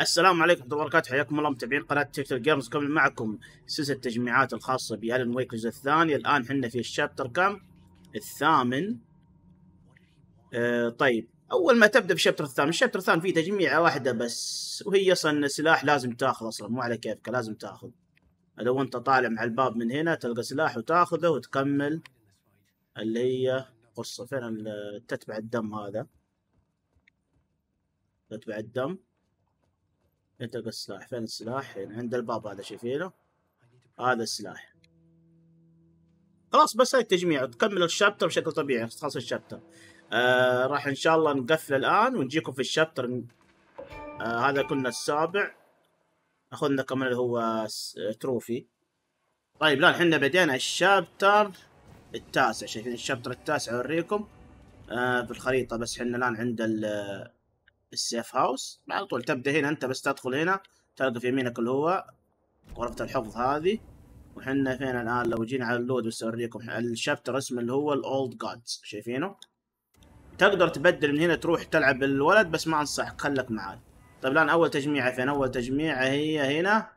السلام عليكم ورحمة الله وبركاته حياكم الله متابعين قناة تيك توك جيمز كمل معكم سلسلة التجميعات الخاصة بألن ويك الجزء الثاني الآن حنا في الشابتر كم؟ الثامن آه طيب أول ما تبدأ بالشابتر الثامن الشابتر الثامن فيه تجميعة واحدة بس وهي أصلا سلاح لازم تاخذ أصلا مو على كيفك لازم تاخذ لو أنت طالع مع الباب من هنا تلقى سلاح وتاخذه وتكمل اللي هي قصة فين تتبع الدم هذا تتبع الدم انطلق السلاح فين السلاح يعني عند الباب هذا شايفينه هذا السلاح خلاص بس هاي التجميع تكمل الشابتر بشكل طبيعي خلاص الشابتر آه راح ان شاء الله نقفل الان ونجيكم في الشابتر آه هذا كنا السابع اخذنا كمان اللي هو تروفي طيب الان احنا بدينا الشابتر التاسع شايفين الشابتر التاسع اوريكم آه بالخريطه بس احنا الان عند ال السيف هاوس على طول تبدا هنا انت بس تدخل هنا تلقى في يمينك اللي هو غرفة الحفظ هذه وحنا فين الان لو جينا على اللود بس اوريكم الشابتر اسمه اللي هو الاولد جادز شايفينه تقدر تبدل من هنا تروح تلعب الولد بس ما انصحك خلك معاي طيب الان اول تجميعه فين اول تجميعه هي هنا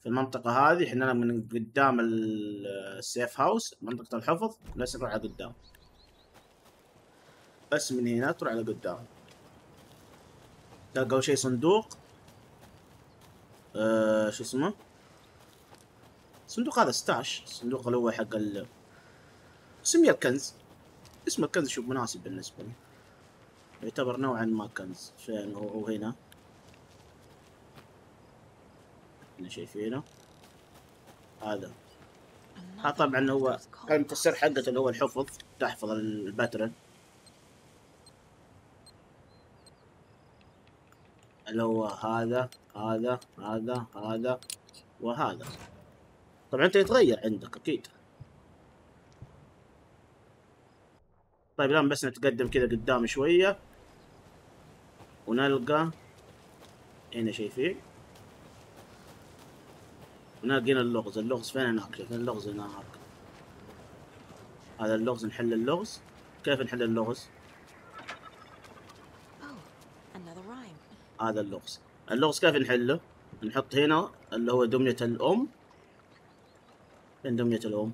في المنطقة هذه احنا من قدام السيف هاوس منطقة الحفظ بس نروح على قدام بس من هنا تروح على قدام اول شي صندوق آه شو اسمه الصندوق هذا 16 الصندوق اللي هو حق ال سميه الكنز اسم الكنز شوف مناسب بالنسبة لي يعتبر نوعا ما كنز فين هو هنا احنا شايفينه هذا ها طبعا هو السر حقته اللي هو الحفظ تحفظ الباترن اللي هو هذا هذا هذا هذا وهذا طبعا انت يتغير عندك اكيد طيب الان بس نتقدم كذا قدام شويه ونلقى هنا شايفين هناك هنا اللغز اللغز فين هناك فين اللغز هناك هذا اللغز نحل اللغز كيف نحل اللغز هذا اللغز اللغز كيف نحله نحط هنا اللي هو دمية الأم فين دمية الأم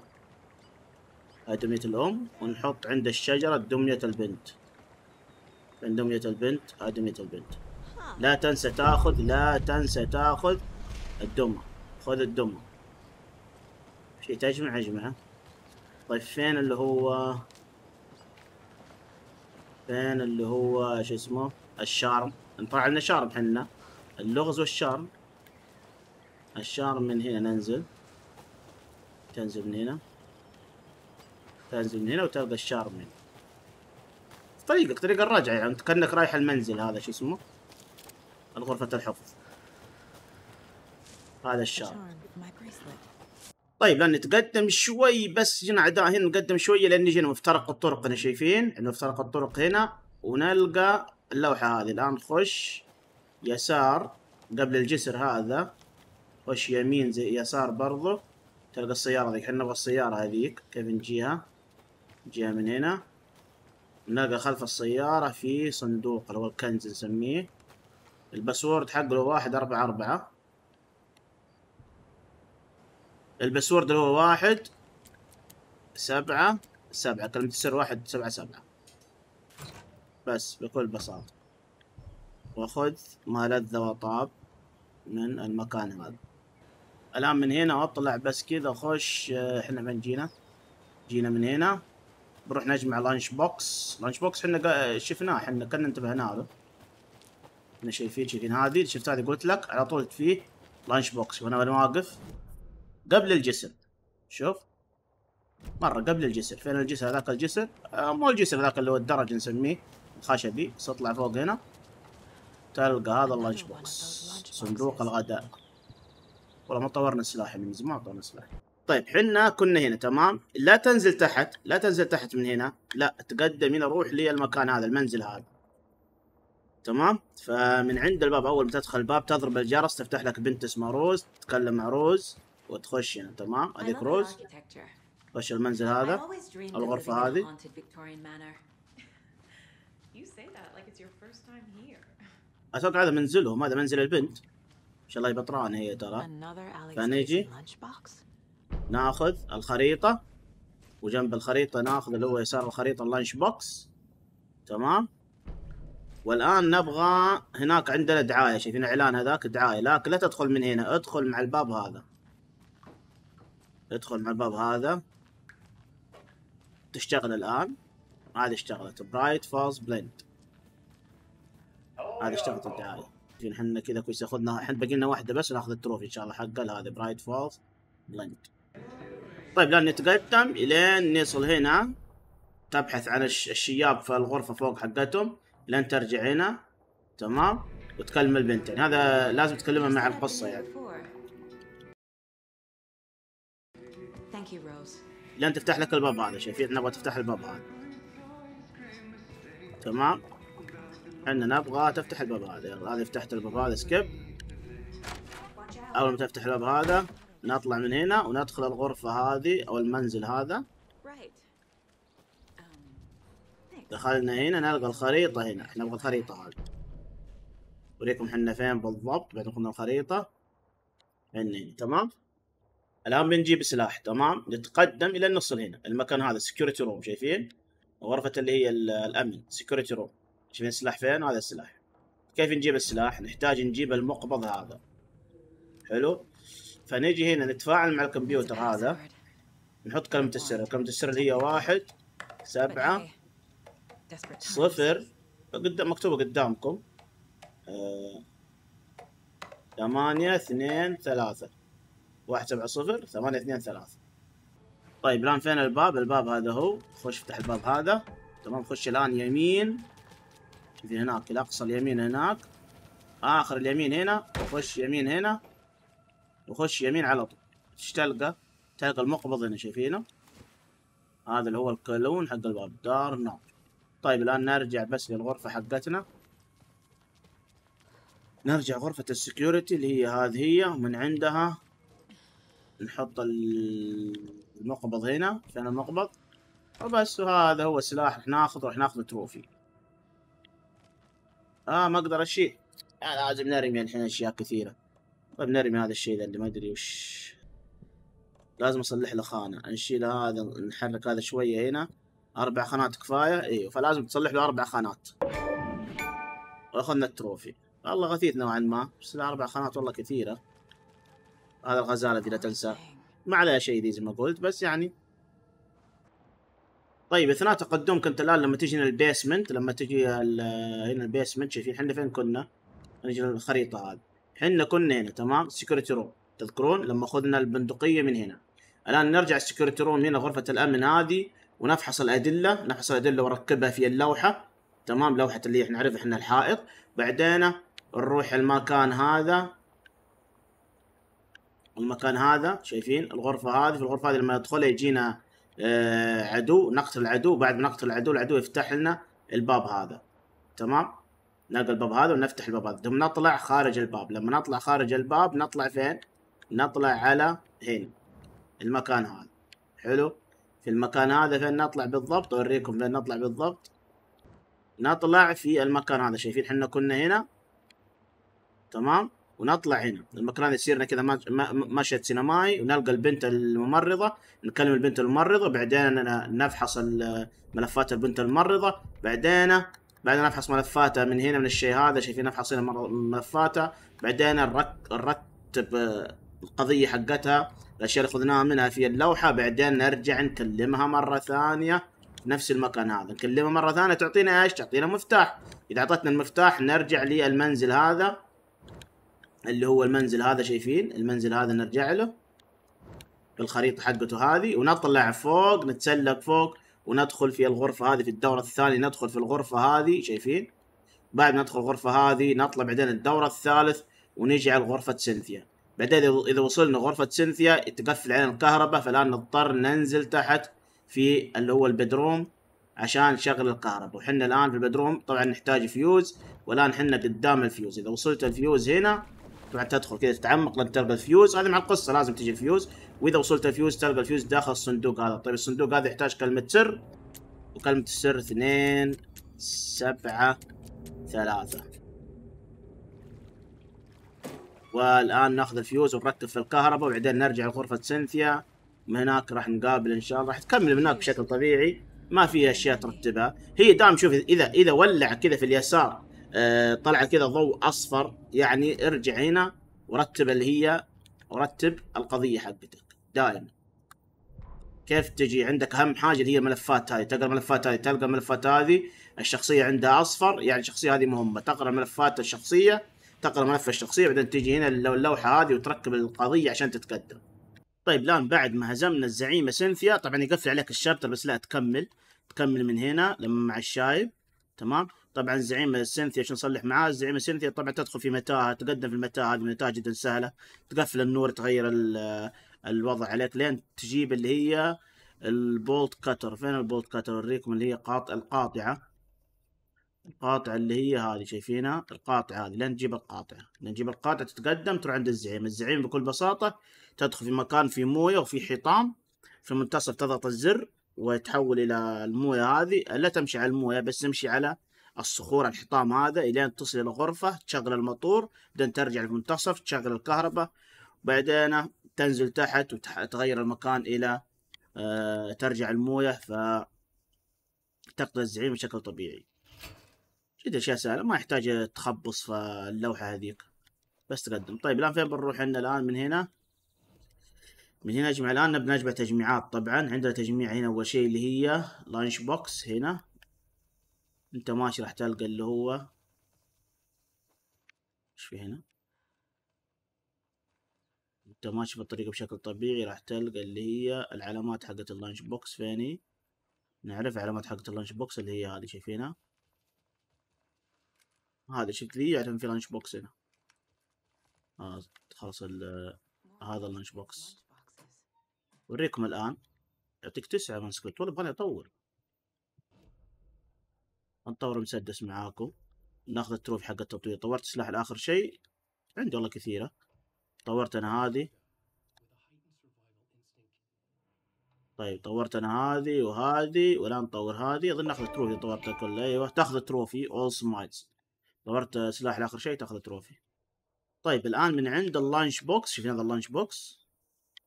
هاي دمية الأم ونحط عند الشجرة دمية البنت فين دمية البنت هاي دمية البنت لا تنسى تاخذ لا تنسى تاخذ الدمى خذ الدمى شي تجمع اجمع طيب فين اللي هو فين اللي هو شو اسمه الشارم نطلع لنا شارب حنا اللغز والشارب الشارب من هنا ننزل تنزل من هنا تنزل من هنا وتاخذ الشارب من هنا طريقك طريق الرجعة يعني انت كأنك رايح المنزل هذا شو اسمه الغرفة الحفظ هذا الشارب طيب لان نتقدم شوي بس جينا عداء هنا نقدم شوية لان جينا مفترق الطرق انا شايفين انه مفترق الطرق هنا ونلقى اللوحة هذه الآن خش يسار قبل الجسر هذا خش يمين زي يسار برضه تلقى السيارة ذيك احنا نبغى السيارة هذيك كيف نجيها نجيها من هنا نلقى خلف السيارة في صندوق اللي هو الكنز نسميه الباسورد حقه واحد أربعة أربعة الباسورد اللي هو واحد سبعة سبعة كلمة السر واحد سبعة سبعة بس بكل بساطة وخذ ما لذ وطاب من المكان هذا الآن من هنا أطلع بس كذا أخش آه، إحنا من جينا جينا من هنا بروح نجمع لانش بوكس لانش بوكس احنا آه، شفناه احنا كنا انتبهنا له احنا شايفين شايفين هذه شفت هذه قلت لك على طول فيه لانش بوكس وانا واقف قبل الجسر شوف مره قبل الجسر فين الجسر هذاك الجسر آه مو الجسر هذاك اللي هو الدرج نسميه خشبي بس اطلع فوق هنا تلقى هذا اللانش بوكس صندوق الغداء والله ما طورنا السلاح من زمان ما طورنا سلاح طيب حنا كنا هنا تمام لا تنزل تحت لا تنزل تحت من هنا لا تقدم هنا روح للمكان هذا المنزل هذا تمام فمن عند الباب اول ما تدخل الباب تضرب الجرس تفتح لك بنت اسمها روز تتكلم مع روز وتخش هنا تمام هذيك روز خش المنزل هذا الغرفة هذه اتوقع هذا منزلهم هذا منزل البنت ان شاء الله بطرانه هي ترى فنجي ناخذ الخريطه وجنب الخريطه ناخذ اللي هو يسار الخريطه اللانش بوكس تمام والان نبغى هناك عندنا دعايه شايفين اعلان هذاك دعايه لكن لا تدخل من هنا ادخل مع الباب هذا ادخل مع الباب هذا تشتغل الان هذه اشتغلت برايت فولز بليند هذه اشتغلت الدعايه احنا كذا كويس اخذنا احنا باقي لنا واحده بس ناخذ التروفي ان شاء الله حقه هذه برايت فولز بلند طيب لان نتقدم الين نصل هنا تبحث عن الشياب في الغرفه فوق حقتهم لين ترجع هنا تمام وتكلم البنت يعني هذا لازم تكلمها مع القصه يعني لين تفتح لك الباب هذا شايفين نبغى تفتح الباب هذا تمام احنا نبغى تفتح الباب هذا يلا هذه فتحت الباب هذا سكيب اول ما تفتح الباب هذا نطلع من هنا وندخل الغرفة هذه او المنزل هذا دخلنا هنا نلقى الخريطة هنا احنا نبغى الخريطة هذه اوريكم احنا فين بالضبط بعد ناخذ الخريطة هنا هنا تمام الان بنجيب سلاح تمام نتقدم الى نصل هنا المكان هذا سكيورتي روم شايفين غرفة اللي هي الأمن سكيورتي روم شوفين السلاح فين هذا السلاح كيف نجيب السلاح نحتاج نجيب المقبض هذا حلو فنجي هنا نتفاعل مع الكمبيوتر هذا نحط كلمة السر كلمة السر اللي هي واحد سبعة صفر قدام مكتوبة قدامكم آه، ثمانية اثنين ثلاثة واحد سبعة صفر ثمانية اثنين ثلاثة طيب الان فين الباب الباب هذا هو خش افتح الباب هذا تمام خش الان يمين شوفي هناك الاقصى اليمين هناك اخر اليمين هنا وخش يمين هنا وخش يمين على طول ايش تلقى تلقى المقبض هنا شايفينه هذا اللي هو الكلون حق الباب دار نار طيب الان نرجع بس للغرفه حقتنا نرجع غرفة السكيورتي اللي هي هذه هي ومن عندها نحط المقبض هنا فين المقبض وبس وهذا هو السلاح راح ناخذه راح ناخذ تروفي اه ما اقدر اشيل آه لازم نرمي الحين اشياء كثيره طيب نرمي هذا الشيء ذا اللي ما ادري وش لازم اصلح له خانه نشيل هذا نحرك هذا شويه هنا اربع خانات كفايه ايوه فلازم تصلح له اربع خانات واخذنا التروفي والله غثيث نوعا ما بس الاربع خانات والله كثيره هذا الغزاله دي لا تنسى ما عليها شيء زي ما قلت بس يعني طيب اثناء تقدمك انت الان لما تجي للبيسمنت لما تجي هنا البيسمنت شايفين احنا فين كنا؟ نجي للخريطه هذه احنا كنا هنا تمام سكيورتي روم تذكرون لما اخذنا البندقيه من هنا الان نرجع السكيورتي روم هنا غرفه الامن هذه ونفحص الادله نفحص الادله ونركبها في اللوحه تمام لوحه اللي احنا نعرف احنا الحائط بعدين نروح المكان هذا المكان هذا شايفين الغرفه هذه في الغرفه هذه لما ندخلها يجينا آه، عدو نقتل العدو بعد ما نقتل العدو العدو يفتح لنا الباب هذا تمام نقل الباب هذا ونفتح الباب هذا ثم نطلع خارج الباب لما نطلع خارج الباب نطلع فين نطلع على هنا المكان هذا حلو في المكان هذا فين نطلع بالضبط اوريكم فين نطلع بالضبط نطلع في المكان هذا شايفين احنا كنا هنا تمام ونطلع هنا المكان هذا كذا مشهد سينمائي ونلقى البنت الممرضه نكلم البنت الممرضه بعدين نفحص ملفات البنت الممرضه بعدين بعدين نفحص ملفاتها من هنا من الشيء هذا شايفين نفحص هنا ملفاتها بعدين نرتب آه، القضيه حقتها الاشياء اللي اخذناها منها في اللوحه بعدين نرجع نكلمها مره ثانيه نفس المكان هذا نكلمها مره ثانيه تعطينا ايش تعطينا مفتاح اذا اعطتنا المفتاح نرجع للمنزل هذا اللي هو المنزل هذا شايفين المنزل هذا نرجع له الخريطة حقته هذه ونطلع فوق نتسلق فوق وندخل في الغرفة هذه في الدورة الثانية ندخل في الغرفة هذه شايفين بعد ندخل الغرفة هذه نطلع بعدين الدورة الثالث ونجي على غرفة سينثيا بعدين إذا وصلنا غرفة سينثيا تقفل علينا الكهرباء فالآن نضطر ننزل تحت في اللي هو البدروم عشان نشغل الكهرباء وحنا الآن في البدروم طبعا نحتاج فيوز والآن حنا قدام الفيوز إذا وصلت الفيوز هنا تروح تدخل كذا تتعمق لان تلقى الفيوز هذه مع القصه لازم تجي الفيوز واذا وصلت الفيوز تلقى الفيوز داخل الصندوق هذا طيب الصندوق هذا يحتاج كلمه سر وكلمه السر اثنين سبعه ثلاثه والان ناخذ الفيوز ونركب في الكهرباء وبعدين نرجع لغرفه سينثيا من هناك راح نقابل ان شاء الله راح تكمل هناك بشكل طبيعي ما في اشياء ترتبها هي دام شوف اذا اذا ولع كذا في اليسار آه، طلع كذا ضوء اصفر يعني ارجع هنا ورتب اللي هي ورتب القضيه حقتك دائما كيف تجي عندك اهم حاجه اللي هي الملفات هذه تقرا الملفات هذه تلقى الملفات هذه الشخصيه عندها اصفر يعني الشخصيه هذه مهمه تقرا ملفات الشخصيه تقرا ملف الشخصيه بعدين تجي هنا اللوحه هذه وتركب القضيه عشان تتقدم طيب الان بعد ما هزمنا الزعيمه سينثيا طبعا يقفل عليك الشابتر بس لا تكمل تكمل من هنا لما مع الشايب تمام طبعا زعيم سينثيا عشان نصلح معاه زعيم سينثيا طبعا تدخل في متاهه تقدم في المتاهه هذه متاهه جدا سهله تقفل النور تغير الوضع عليك لين تجيب اللي هي البولت كاتر فين البولت كاتر اوريكم اللي هي قاطع القاطعه القاطعة اللي هي هذه شايفينها القاطعة هذه لين تجيب القاطعة لين تجيب القاطعة تتقدم تروح عند الزعيم الزعيم بكل بساطة تدخل في مكان فيه موية وفي حيطان في المنتصف تضغط الزر ويتحول إلى الموية هذه لا تمشي على الموية بس امشي على الصخور الحطام هذا الين تصل الى غرفه تشغل المطور بعدين ترجع للمنتصف تشغل الكهرباء بعدين تنزل تحت وتغير المكان الى آه، ترجع المويه ف تقتل الزعيم بشكل طبيعي جدا اشياء سهله ما يحتاج تخبص في اللوحه هذيك بس تقدم طيب الان فين بنروح عندنا الان من هنا من هنا اجمع الان بنجمع تجميعات طبعا عندنا تجميع هنا اول شيء اللي هي لانش بوكس هنا انت ماشي راح تلقى اللي هو ايش في هنا انت ماشي بالطريقة بشكل طبيعي راح تلقى اللي هي العلامات حقت اللانش بوكس فيني نعرف علامات حقت اللانش بوكس اللي هي هذه شايفينها هذا شفت لي في لانش بوكس هنا آه خلاص هذا اللانش بوكس اوريكم الان يعطيك تسعة من سكوت والله يبغالي اطور نطور مسدس معاكم ناخذ التروف حق التطوير طورت سلاح لاخر شيء عندي والله كثيره طورت انا هذه طيب طورت انا هذه وهذه والان نطور هذه اظن اخذ التروفي طورتها كلها ايوه تاخذ تروفي اول سمايلز طورت سلاح لاخر شيء تاخذ تروفي طيب الان من عند اللانش بوكس شايفين هذا اللانش بوكس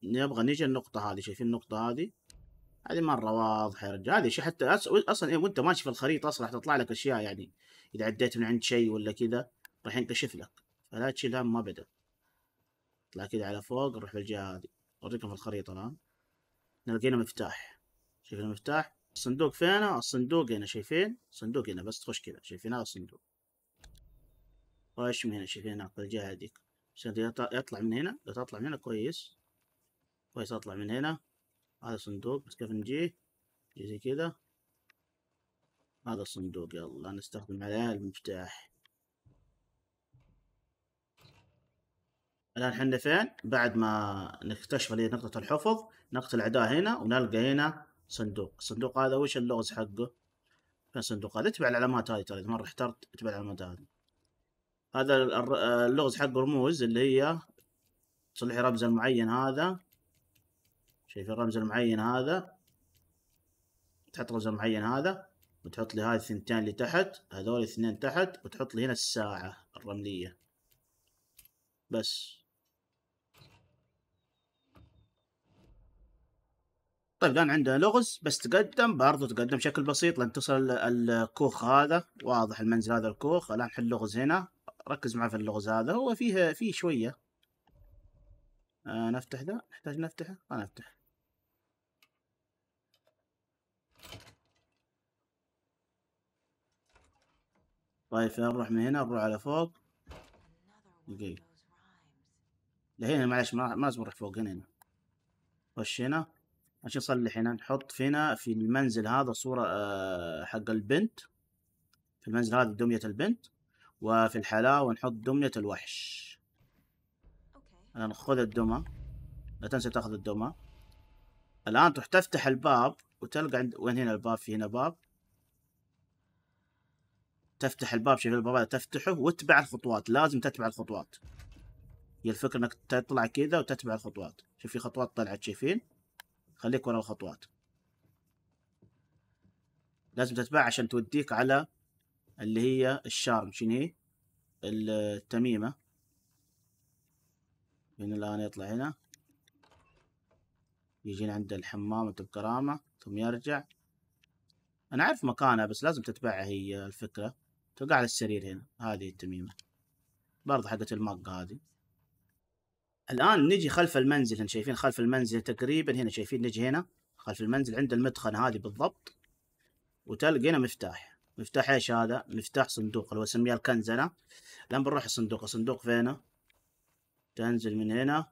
نبغى نجي النقطه هذه شايفين النقطه هذه هذه مرة واضحة يا رجال هذه شيء حتى أصلا إيه، وأنت ماشي في الخريطة أصلا راح تطلع لك أشياء يعني إذا عديت من عند شيء ولا كذا راح ينكشف لك فلا تشيل هم أبدا طلع كذا على فوق نروح بالجهة هذه أوريكم في الخريطة الآن لقينا مفتاح شايف المفتاح الصندوق فين الصندوق هنا شايفين صندوق هنا بس تخش كذا شايفين هذا الصندوق طاش من هنا شايفين هناك بالجهة هذيك عشان يطلع من هنا لو تطلع من هنا كويس كويس اطلع من هنا هذا صندوق بس كيف نجيه يجي زي كذا هذا الصندوق يلا نستخدم عليه المفتاح الآن حنا فين؟ بعد ما نكتشف اللي نقطة الحفظ نقتل الأعداء هنا ونلقى هنا صندوق، الصندوق هذا وش اللغز حقه؟ فين الصندوق هذا؟ اتبع العلامات هذه ترى إذا مرة احترت اتبع العلامات هذه. هذا اللغز حقه رموز اللي هي تصلح رمز المعين هذا شايف الرمز المعين هذا تحط رمز المعين هذا وتحط لي هاي الثنتين اللي تحت هذول الاثنين تحت وتحط لي هنا الساعة الرملية بس طيب الان عندنا لغز بس تقدم برضو تقدم بشكل بسيط لان تصل الكوخ هذا واضح المنزل هذا الكوخ الان حل لغز هنا ركز معه في اللغز هذا هو فيه فيه شويه آه نفتح ذا نحتاج نفتحه ما نفتح طيب فنروح من هنا نروح على فوق دقيقة لهنا معلش ما ما لازم نروح فوق هنا خش هنا عشان نصلح هنا نحط هنا في المنزل هذا صورة آه، حق البنت في المنزل هذا دمية البنت وفي الحلاوة نحط دمية الوحش الآن خذ الدمى لا تنسى تاخذ الدمى الآن تروح تفتح الباب وتلقى عند وين هنا الباب في هنا باب تفتح الباب شايف الباب هذا تفتحه واتبع الخطوات لازم تتبع الخطوات هي الفكرة انك تطلع كذا وتتبع الخطوات شوف في خطوات طلعت شايفين خليك ورا الخطوات لازم تتبع عشان توديك على اللي هي الشارم شنو هي التميمة من الآن يطلع هنا يجينا عند الحمام بكرامة ثم يرجع أنا عارف مكانها بس لازم تتبعها هي الفكرة توقع على السرير هنا هذه التميمة برضه حقت المق هذه الآن نجي خلف المنزل هنا شايفين خلف المنزل تقريبا هنا شايفين نجي هنا خلف المنزل عند المدخن هذه بالضبط وتلقى هنا مفتاح مفتاح ايش هذا؟ مفتاح صندوق اللي هو اسميه الكنز انا الان بنروح الصندوق الصندوق فينه؟ تنزل من هنا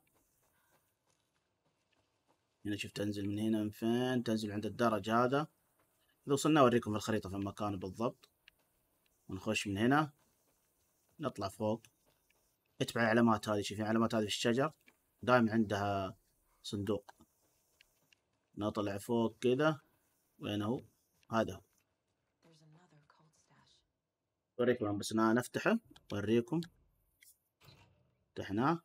هنا شوف تنزل من هنا من فين تنزل عند الدرج هذا اذا وصلنا اوريكم الخريطة في المكان بالضبط ونخش من هنا نطلع فوق اتبع العلامات هذه شوف العلامات هذه في الشجر دائما عندها صندوق نطلع فوق كذا وين هو هذا هو اوريكم بس انا نفتحه اوريكم فتحناه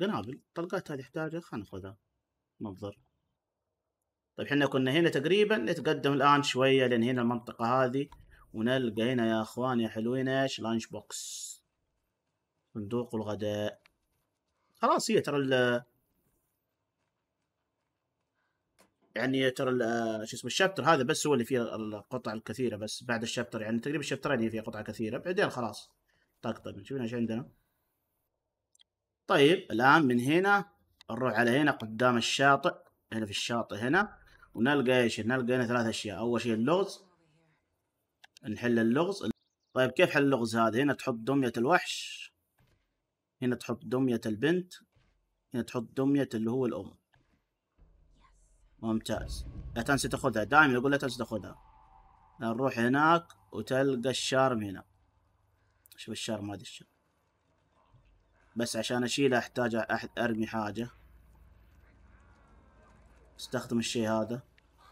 قنابل طلقات هذه احتاجها خلينا ناخذها ما طيب احنا كنا هنا تقريبا نتقدم الان شويه لان هنا المنطقه هذه ونلقى هنا يا اخوان يا حلوين ايش لانش بوكس صندوق الغداء خلاص هي ترى ال يعني ترى شو اسمه الشابتر هذا بس هو اللي فيه القطع الكثيره بس بعد الشابتر يعني تقريبا الشابترين هي فيها قطع كثيره بعدين خلاص طقطق نشوف ايش عندنا طيب الان من هنا نروح على هنا قدام الشاطئ هنا في الشاطئ هنا ونلقى ايش نلقى هنا ثلاث اشياء اول شيء اللغز نحل اللغز طيب كيف حل اللغز هذا هنا تحط دمية الوحش هنا تحط دمية البنت هنا تحط دمية اللي هو الأم ممتاز لا تنسى تاخذها دائما يقول لا تنسى تاخذها نروح هناك وتلقى الشارم هنا شوف الشارم هذا الشارم بس عشان اشيله احتاج ارمي حاجة استخدم الشيء هذا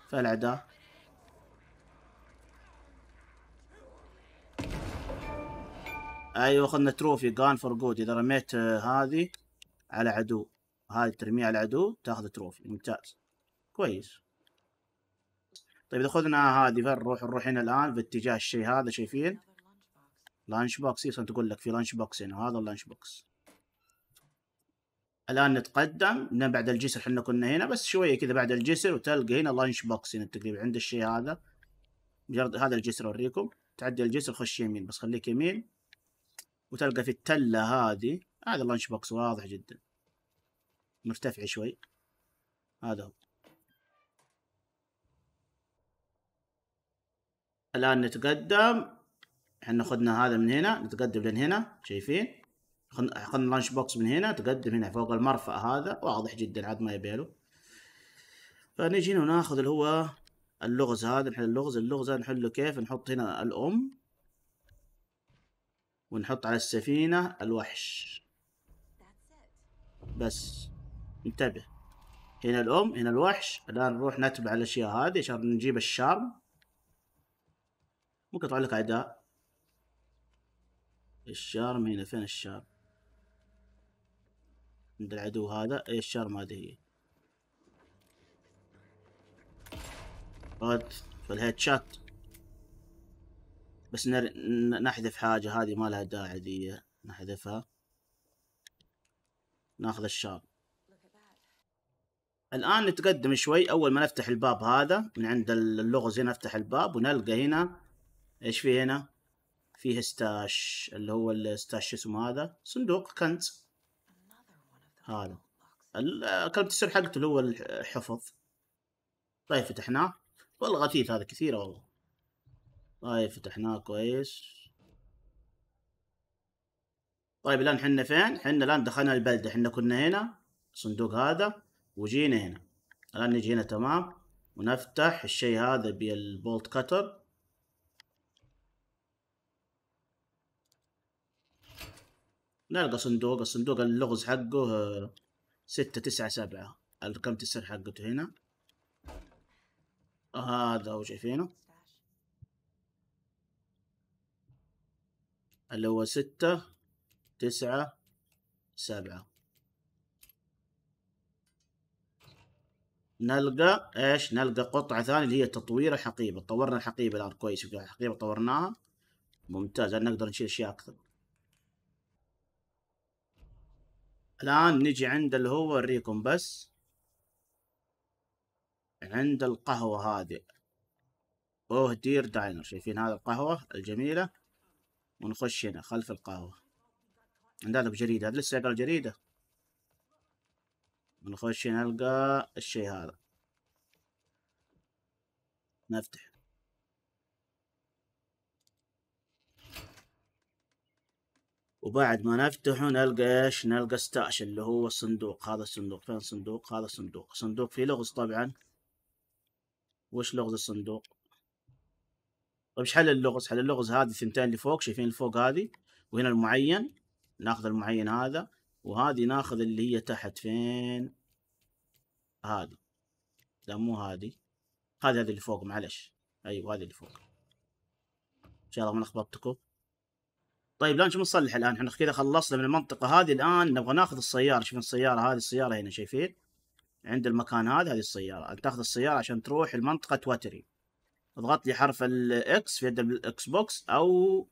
فالعداء ايوه اخذنا تروفي جان فور جود اذا رميت آه، هذه على عدو هذه ترميها على عدو تاخذ تروفي ممتاز كويس طيب اذا اخذنا هذه فنروح نروح هنا الان باتجاه الشيء هذا شايفين لانش بوكس يصير إيه، تقول لك في لانش بوكس هنا هذا اللانش بوكس الان نتقدم من بعد الجسر احنا كنا هنا بس شويه كذا بعد الجسر وتلقى هنا لانش بوكس هنا تقريبا عند الشيء هذا مجرد هذا الجسر اوريكم تعدي الجسر خش يمين بس خليك يمين وتلقى في التله هذه هذا اللانش بوكس واضح جدا مرتفع شوي هذا هو الان نتقدم احنا خدنا هذا من هنا نتقدم لين هنا شايفين خدنا لانش بوكس من هنا تقدم هنا فوق المرفأ هذا واضح جدا عاد ما يبيله فنجي هنا وناخذ اللي هو اللغز هذا نحل اللغز اللغز نحله كيف نحط هنا الام ونحط على السفينة الوحش بس انتبه هنا الأم هنا الوحش الآن نروح نتبع الأشياء هذه عشان نجيب الشارم ممكن يطلع لك أعداء الشارم هنا فين الشارم عند العدو هذا اي الشارم هذه هي في الهيد شات بس نر... نحذف حاجة هذه ما لها داعي ذي نحذفها ناخذ الشار الآن نتقدم شوي أول ما نفتح الباب هذا من عند اللغز هنا نفتح الباب ونلقى هنا إيش في هنا فيه ستاش اللي هو الستاش اسمه هذا صندوق كنز هذا كلمة السر حقته اللي هو الحفظ طيب فتحناه والله غثيث هذا كثيرة والله طيب فتحناه كويس طيب الان حنا فين؟ حنا الان دخلنا البلدة حنا كنا هنا الصندوق هذا وجينا هنا الان نجي هنا تمام ونفتح الشيء هذا بالبولت كتر نلقى صندوق الصندوق اللغز حقه آه، ستة تسعة سبعة الكم تسر حقته هنا هذا هو شايفينه اللي هو ستة تسعة سبعة نلقى ايش نلقى قطعة ثانية اللي هي تطوير الحقيبة طورنا الحقيبة الان كويس الحقيبة طورناها ممتاز نقدر نشيل اشياء اكثر الان نجي عند اللي هو اوريكم بس عند القهوة هذه اوه دير داينر شايفين هذا القهوة الجميلة ونخش هنا خلف القهوة عندنا بجريدة هذا لسه يقرا جريدة ونخش هنا نلقى الشيء هذا نفتح وبعد ما نفتحه نلقى ايش نلقى ستاش اللي هو الصندوق هذا الصندوق فين صندوق هذا صندوق صندوق فيه لغز طبعا وش لغز الصندوق طيب ايش حل اللغز؟ حل اللغز هذه الثنتين اللي فوق شايفين اللي فوق هذه وهنا المعين ناخذ المعين هذا وهذه ناخذ اللي هي تحت فين هذه لا مو هذه هذه هذه اللي فوق معلش ايوه هذه اللي فوق ان شاء الله ما لخبطتكم طيب لا شو بنصلح الان احنا كذا خلصنا من المنطقه هذه الان نبغى ناخذ السياره شوف السياره هذه السياره هنا شايفين عند المكان هذا هذه السياره تاخذ السياره عشان تروح المنطقه توتري اضغط لي حرف الاكس في يد الاكس بوكس او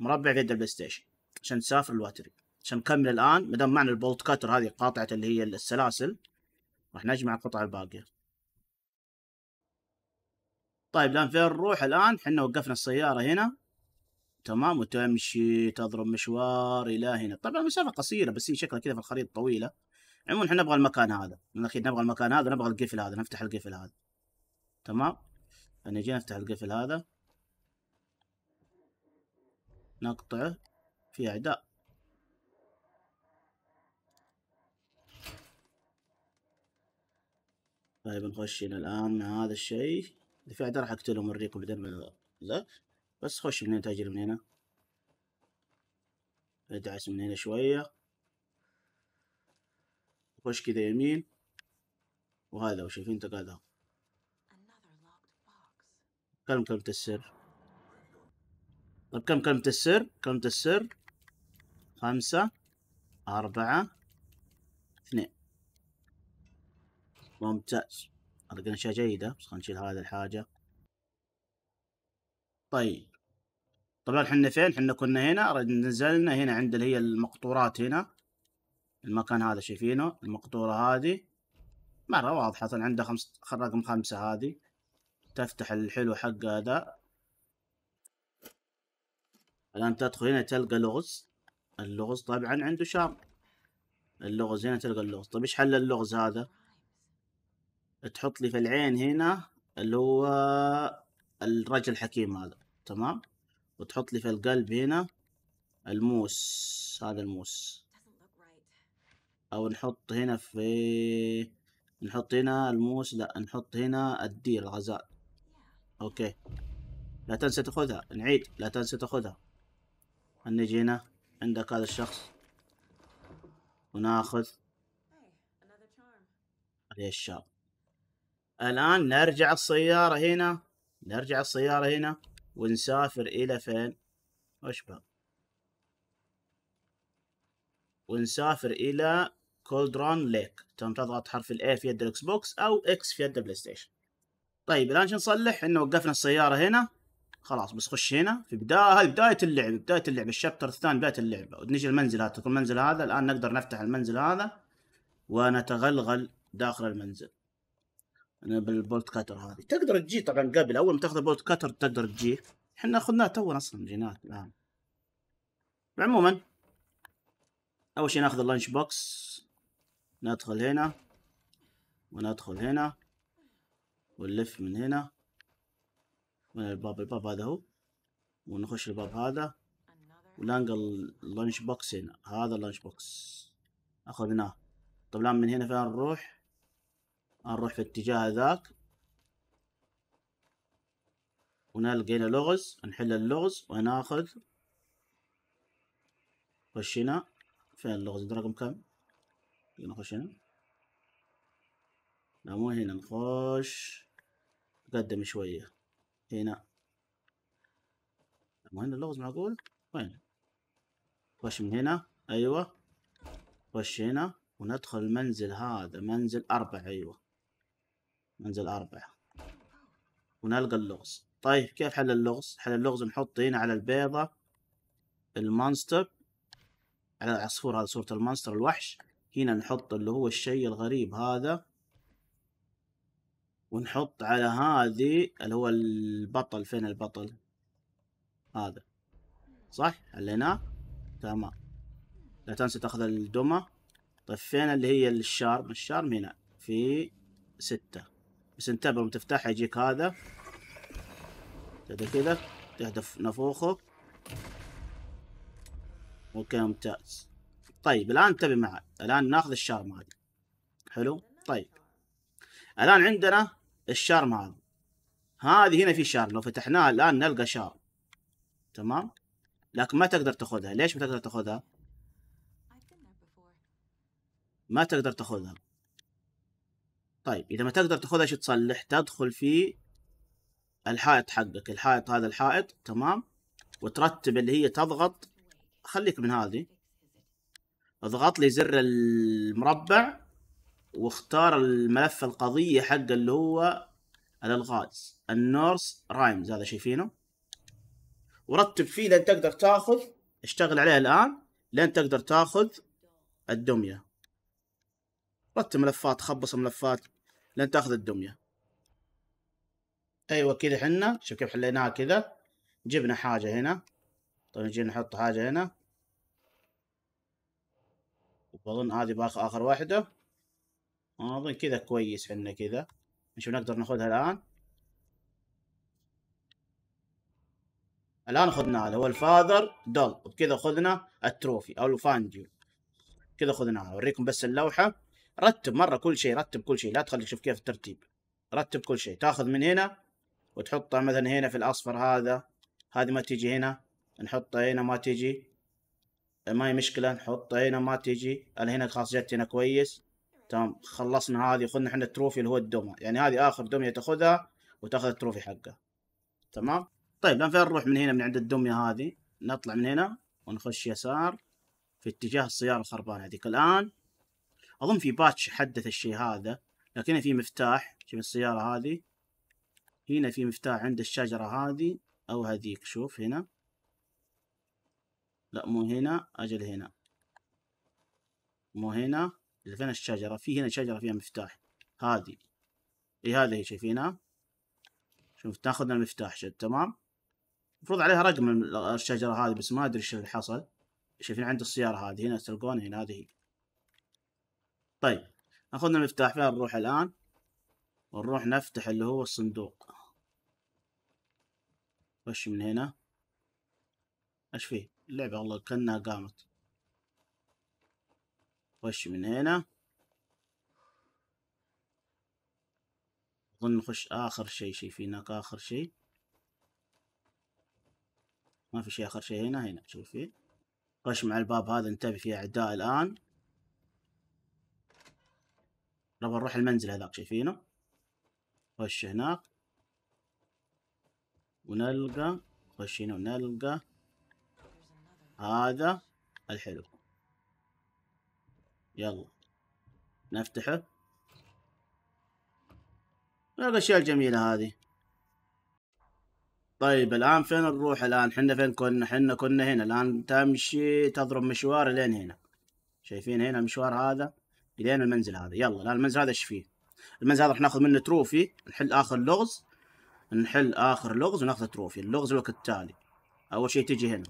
مربع في يد البلاي ستيشن عشان تسافر الواتري عشان نكمل الان ما دام معنا البولت كاتر هذه قاطعه اللي هي السلاسل راح نجمع القطع الباقيه طيب الان فين نروح الان حنا وقفنا السياره هنا تمام وتمشي تضرب مشوار الى هنا طبعا المسافه قصيره بس هي شكلها كذا في الخريطه طويله عموما احنا نبغى المكان هذا من الاخير نبغى المكان هذا نبغى القفل هذا نفتح القفل هذا تمام أنا جاي أفتح القفل هذا نقطعه في أعداء طيب نخش هنا الآن هذا الشيء اللي في أعداء راح أقتلهم أوريكم بدل ما ذا بس خش من هنا تاجر من هنا ادعس من هنا شوية خش كذا يمين وهذا وشوف انت قاعد كم كلمة السر طيب كم كلمة السر كلمة السر خمسة أربعة اثنين ممتاز ألقينا أشياء جيدة بس خلينا نشيل هذه الحاجة طيب طبعا حنا فين حنا كنا هنا نزلنا هنا عند اللي هي المقطورات هنا المكان هذا شايفينه المقطورة هذه مرة واضحة عنده خمس رقم خمسة هذه تفتح الحلو حق هذا الآن تدخل هنا تلقى لغز اللغز طبعا عنده شام اللغز هنا تلقى اللغز طيب ايش حل اللغز هذا تحط لي في العين هنا اللي هو الرجل الحكيم هذا تمام وتحط لي في القلب هنا الموس هذا الموس او نحط هنا في نحط هنا الموس لا نحط هنا الدير الغزال اوكي لا تنسى تاخذها نعيد لا تنسى تاخذها نجي هنا عندك هذا الشخص وناخذ هذه الشاب الان نرجع السيارة هنا نرجع السيارة هنا ونسافر الى فين وش بقى ونسافر الى كولدرون ليك تم تضغط حرف الاي في يد الاكس بوكس او اكس في يد البلاي ستيشن طيب الان شو نصلح احنا وقفنا السياره هنا خلاص بس خش هنا في بدايه هاي بدايه اللعبه بدايه اللعبه الشابتر الثاني بدايه اللعبه نجي المنزل هذا المنزل هذا الان نقدر نفتح المنزل هذا ونتغلغل داخل المنزل انا بالبولت كاتر هذه تقدر تجي طبعا قبل اول ما تاخذ البولت كاتر تقدر تجي احنا اخذناه تو اصلا جينات الان عموما اول شيء ناخذ اللانش بوكس ندخل هنا وندخل هنا ونلف من هنا من الباب الباب هذا هو ونخش الباب هذا ونلقى اللانش بوكس هنا هذا اللانش بوكس أخذناه طب الان من هنا فين نروح نروح في اتجاه ذاك ونلقينا لغز نحل اللغز وناخذ هنا فين اللغز ده رقم كم نخش هنا لا مو هنا نخش قدم شوية هنا إيه، نعم. وين اللغز معقول وين خش من هنا أيوة خش هنا وندخل المنزل هذا منزل أربعة أيوة منزل أربعة ونلقى اللغز طيب كيف حل اللغز حل اللغز نحط هنا على البيضة المونستر على العصفور هذا صورة المونستر الوحش هنا نحط اللي هو الشيء الغريب هذا ونحط على هذه اللي هو البطل فين البطل هذا صح حليناه تمام لا تنسى تاخذ الدمى طيب فين اللي هي الشارم الشارم هنا في ستة بس انتبه لما تفتحها يجيك هذا كذا كذا تهدف نافوخه اوكي ممتاز طيب الان انتبه معي الان ناخذ الشارم هذه حلو طيب الان عندنا الشارم هذا هذه هنا في شارم لو فتحناها الآن نلقى شارم تمام لكن ما تقدر تاخذها ليش ما تقدر تاخذها ما تقدر تاخذها طيب إذا ما تقدر تاخذها شو تصلح تدخل في الحائط حقك الحائط هذا الحائط تمام وترتب اللي هي تضغط خليك من هذه اضغط لي زر المربع واختار الملف القضية حق اللي هو الألغاز النورس رايمز هذا شايفينه ورتب فيه لين تقدر تاخذ اشتغل عليه الآن لين تقدر تاخذ الدمية رتب ملفات خبص ملفات لين تاخذ الدمية ايوه كذا حنا شوف كيف حليناها كذا جبنا حاجة هنا طيب نجي نحط حاجة هنا وبظن هذه باخ آخر واحدة اظن كذا كويس عندنا كذا نشوف نقدر ناخذها الان الان اخذنا هذا هو الفاذر دول وبكذا اخذنا التروفي او الفانجيو كذا اخذناها اوريكم بس اللوحه رتب مره كل شيء رتب كل شيء لا تخلي شوف كيف الترتيب رتب كل شيء تاخذ من هنا وتحطها مثلا هنا في الاصفر هذا هذه ما تيجي هنا نحطها هنا ما تيجي ما هي مشكله نحطها هنا ما تيجي هنا خلاص جت هنا كويس تمام خلصنا هذه خذنا احنا التروفي اللي هو الدمى يعني هذه اخر دميه تاخذها وتاخذ التروفي حقه تمام طيب الان فين نروح من هنا من عند الدميه هذه نطلع من هنا ونخش يسار في اتجاه السياره الخربانه هذيك الان اظن في باتش حدث الشيء هذا لكن هنا في مفتاح شوف السياره هذه هنا في مفتاح عند الشجره هذه او هذيك شوف هنا لا مو هنا اجل هنا مو هنا إذا فين الشجرة في هنا شجرة فيها مفتاح هذه اي هذه شايفينها شوف تاخذنا المفتاح شد تمام المفروض عليها رقم الشجرة هذه بس ما أدري إيش اللي حصل شايفين عند السيارة هذه هنا تلقون هنا هذه طيب أخذنا المفتاح فين نروح الآن ونروح نفتح اللي هو الصندوق وش من هنا ايش فيه اللعبة والله كأنها قامت خش من هنا أظن نخش آخر شيء شيء في هناك آخر شيء ما في شيء آخر شيء هنا هنا شوفي خش مع الباب هذا انتبه في أعداء الآن نبغى نروح المنزل هذاك شايفينه خش هناك ونلقى خش هنا ونلقى هذا الحلو يلا نفتحه الاشياء الجميلة هذه طيب الان فين نروح الان حنا فين كنا حنا كنا هنا الان تمشي تضرب مشوار لين هنا شايفين هنا المشوار هذا لين المنزل هذا يلا الان المنزل هذا ايش فيه المنزل هذا راح ناخذ منه تروفي نحل اخر لغز نحل اخر لغز وناخذ تروفي اللغز الوقت التالي اول شيء تجي هنا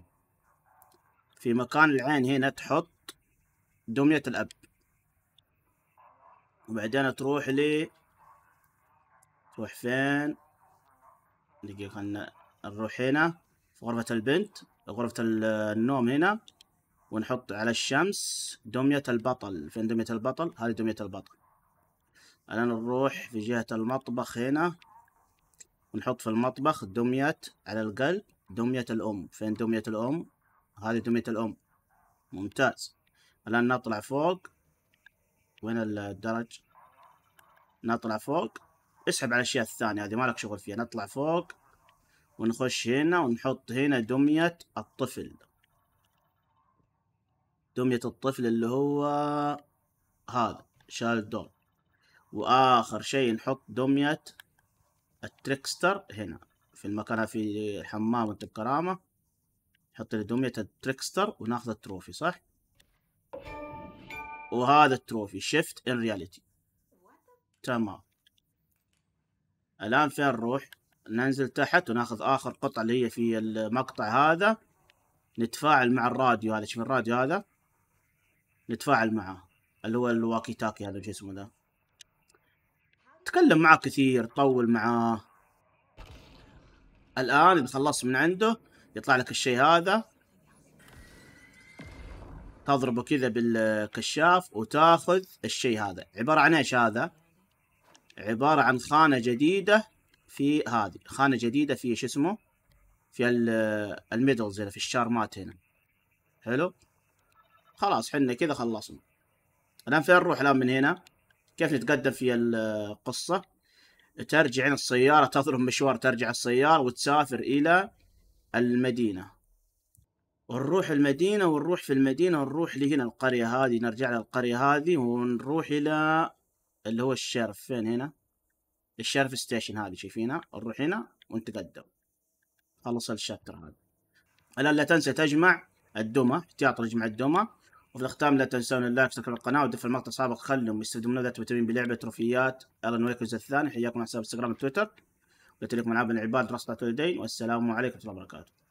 في مكان العين هنا تحط دمية الاب وبعدين تروح لي تروح فين دقيقة خلنا نروح هنا في غرفة البنت غرفة النوم هنا ونحط على الشمس دمية البطل فين دمية البطل هذه دمية البطل الآن نروح في جهة المطبخ هنا ونحط في المطبخ دمية على القلب دمية الأم فين دمية الأم هذه دمية الأم ممتاز الآن نطلع فوق وين الدرج نطلع فوق اسحب على الاشياء الثانية هذه مالك شغل فيها نطلع فوق ونخش هنا ونحط هنا دمية الطفل دمية الطفل اللي هو هذا شال الدور واخر شيء نحط دمية التريكستر هنا في المكان في الحمام وانت بكرامة نحط دمية التريكستر وناخذ التروفي صح وهذا التروفي شيفت رياليتي تمام الآن فين نروح ننزل تحت وناخذ آخر قطعة اللي هي في المقطع هذا نتفاعل مع الراديو هذا شوف الراديو هذا نتفاعل معه اللي هو الواكي تاكي هذا شو اسمه ذا تكلم معه كثير طول معاه الآن إذا خلصت من عنده يطلع لك الشيء هذا تضربه كذا بالكشاف وتاخذ الشيء هذا عبارة عن ايش هذا عبارة عن خانة جديدة في هذه خانة جديدة في شو اسمه في الميدلز هنا في الشارمات هنا حلو خلاص حنا كذا خلصنا الان فين نروح الان من هنا كيف نتقدم في القصة ترجع هنا السيارة تضرب مشوار ترجع السيارة وتسافر الى المدينة ونروح المدينة ونروح في المدينة ونروح لهنا القرية هذه نرجع للقرية هذه ونروح إلى اللي هو الشرف فين هنا الشرف ستيشن هذه شايفينها نروح هنا ونتقدم خلص الشابتر هذا الآن لا تنسى تجمع الدمى احتياط لجمع الدمى وفي الختام لا تنسون اللايك واشتراك القناة ودف المقطع السابق خلهم يستخدمون ذات متابعين بلعبة تروفيات ألان ويكوز الثاني حياكم على حساب انستغرام وتويتر ويترككم العاب العباد رصد الدين والسلام عليكم ورحمة الله وبركاته